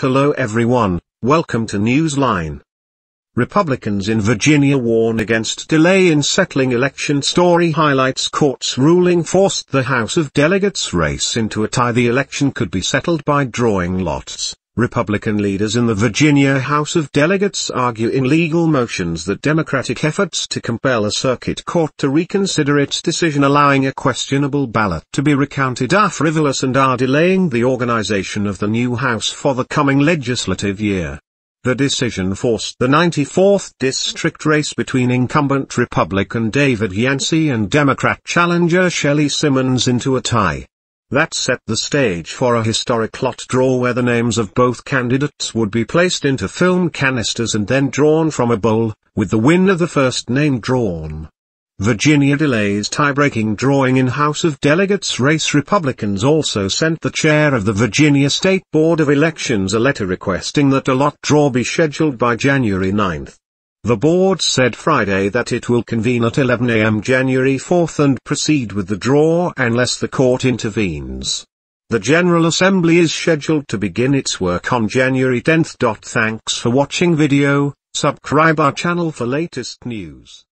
Hello everyone, welcome to Newsline. Republicans in Virginia warn against delay in settling election story highlights court's ruling forced the House of Delegates race into a tie the election could be settled by drawing lots. Republican leaders in the Virginia House of Delegates argue in legal motions that Democratic efforts to compel a circuit court to reconsider its decision allowing a questionable ballot to be recounted are frivolous and are delaying the organization of the new House for the coming legislative year. The decision forced the 94th district race between incumbent Republican David Yancey and Democrat challenger Shelley Simmons into a tie. That set the stage for a historic lot draw where the names of both candidates would be placed into film canisters and then drawn from a bowl, with the winner the first name drawn. Virginia delays tie-breaking drawing in House of Delegates race Republicans also sent the chair of the Virginia State Board of Elections a letter requesting that a lot draw be scheduled by January 9. The board said Friday that it will convene at 11 a.m. January 4th and proceed with the draw unless the court intervenes. The General Assembly is scheduled to begin its work on January 10th. Thanks for watching video, subscribe our channel for latest news.